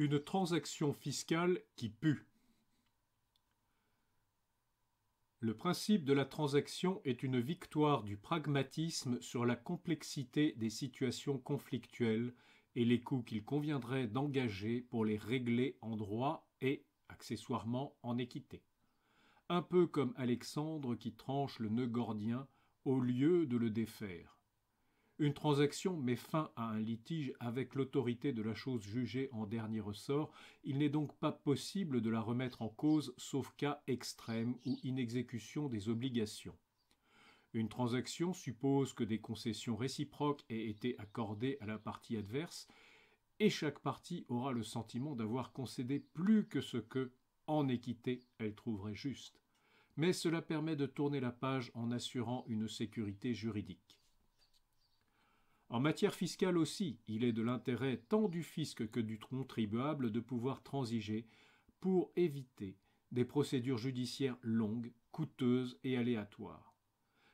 Une transaction fiscale qui pue. Le principe de la transaction est une victoire du pragmatisme sur la complexité des situations conflictuelles et les coûts qu'il conviendrait d'engager pour les régler en droit et, accessoirement, en équité. Un peu comme Alexandre qui tranche le nœud gordien au lieu de le défaire. Une transaction met fin à un litige avec l'autorité de la chose jugée en dernier ressort. Il n'est donc pas possible de la remettre en cause sauf cas extrême ou inexécution des obligations. Une transaction suppose que des concessions réciproques aient été accordées à la partie adverse et chaque partie aura le sentiment d'avoir concédé plus que ce que, en équité, elle trouverait juste. Mais cela permet de tourner la page en assurant une sécurité juridique. En matière fiscale aussi, il est de l'intérêt tant du fisc que du contribuable de pouvoir transiger pour éviter des procédures judiciaires longues, coûteuses et aléatoires.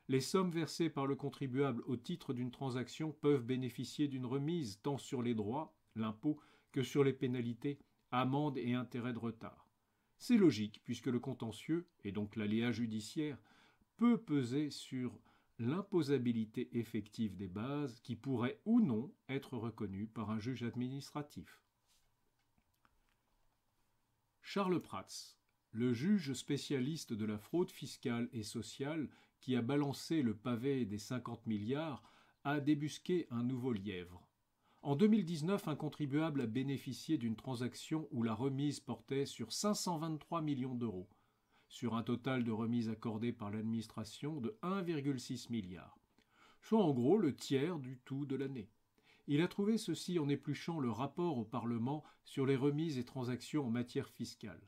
Les sommes versées par le contribuable au titre d'une transaction peuvent bénéficier d'une remise tant sur les droits, l'impôt, que sur les pénalités, amendes et intérêts de retard. C'est logique puisque le contentieux, et donc l'aléa judiciaire, peut peser sur l'imposabilité effective des bases qui pourraient ou non être reconnues par un juge administratif. Charles Prats, le juge spécialiste de la fraude fiscale et sociale qui a balancé le pavé des 50 milliards, a débusqué un nouveau lièvre. En 2019, un contribuable a bénéficié d'une transaction où la remise portait sur 523 millions d'euros sur un total de remises accordées par l'administration de 1,6 milliard, soit en gros le tiers du tout de l'année. Il a trouvé ceci en épluchant le rapport au Parlement sur les remises et transactions en matière fiscale.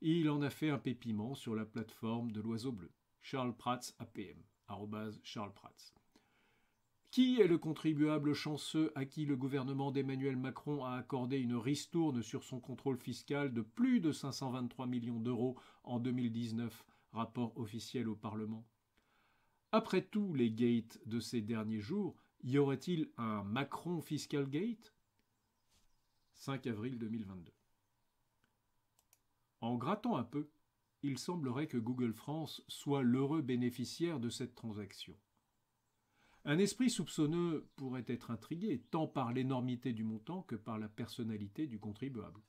Et il en a fait un pépiment sur la plateforme de l'Oiseau Bleu, Charles Prats APM, Charles qui est le contribuable chanceux à qui le gouvernement d'Emmanuel Macron a accordé une ristourne sur son contrôle fiscal de plus de 523 millions d'euros en 2019 Rapport officiel au Parlement. Après tous les gates de ces derniers jours, y aurait-il un Macron fiscal gate 5 avril 2022. En grattant un peu, il semblerait que Google France soit l'heureux bénéficiaire de cette transaction. Un esprit soupçonneux pourrait être intrigué tant par l'énormité du montant que par la personnalité du contribuable.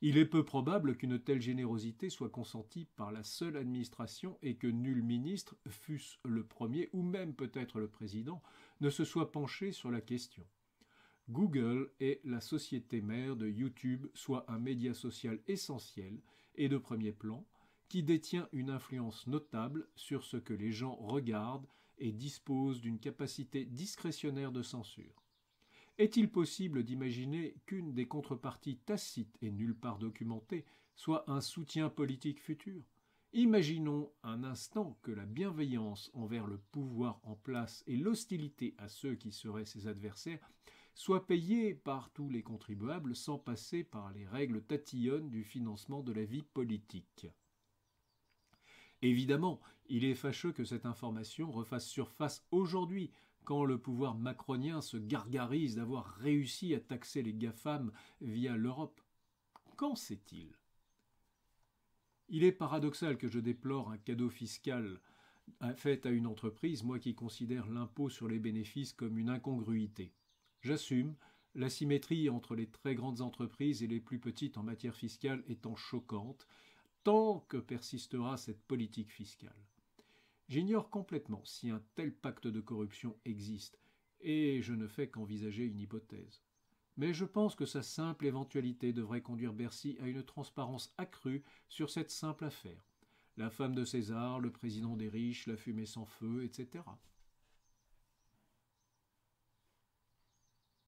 Il est peu probable qu'une telle générosité soit consentie par la seule administration et que nul ministre, fût-ce le premier ou même peut-être le président, ne se soit penché sur la question. Google est la société mère de YouTube, soit un média social essentiel et de premier plan, qui détient une influence notable sur ce que les gens regardent, et dispose d'une capacité discrétionnaire de censure. Est-il possible d'imaginer qu'une des contreparties tacites et nulle part documentées soit un soutien politique futur Imaginons un instant que la bienveillance envers le pouvoir en place et l'hostilité à ceux qui seraient ses adversaires soient payées par tous les contribuables sans passer par les règles tatillonnes du financement de la vie politique. Évidemment, il est fâcheux que cette information refasse surface aujourd'hui, quand le pouvoir macronien se gargarise d'avoir réussi à taxer les GAFAM via l'Europe. Quand sait-il Il est paradoxal que je déplore un cadeau fiscal fait à une entreprise, moi qui considère l'impôt sur les bénéfices comme une incongruité. J'assume, l'asymétrie entre les très grandes entreprises et les plus petites en matière fiscale étant choquante, tant que persistera cette politique fiscale. J'ignore complètement si un tel pacte de corruption existe, et je ne fais qu'envisager une hypothèse. Mais je pense que sa simple éventualité devrait conduire Bercy à une transparence accrue sur cette simple affaire. La femme de César, le président des riches, la fumée sans feu, etc.